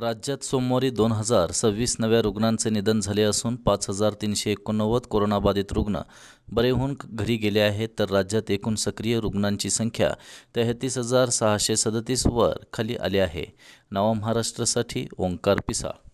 राज्यात सोमवारी दोन हजार सव्वीस नव्या रुग्णांचे निधन झाले असून पाच हजार तीनशे एकोणनव्वद कोरोनाबाधित रुग्ण बरे होऊन घरी गेले आहेत तर राज्यात एकूण सक्रिय रुग्णांची संख्या तेहतीस हजार सहाशे सदतीसवर खाली आली आहे नवा महाराष्ट्रासाठी ओंकार पिसाळ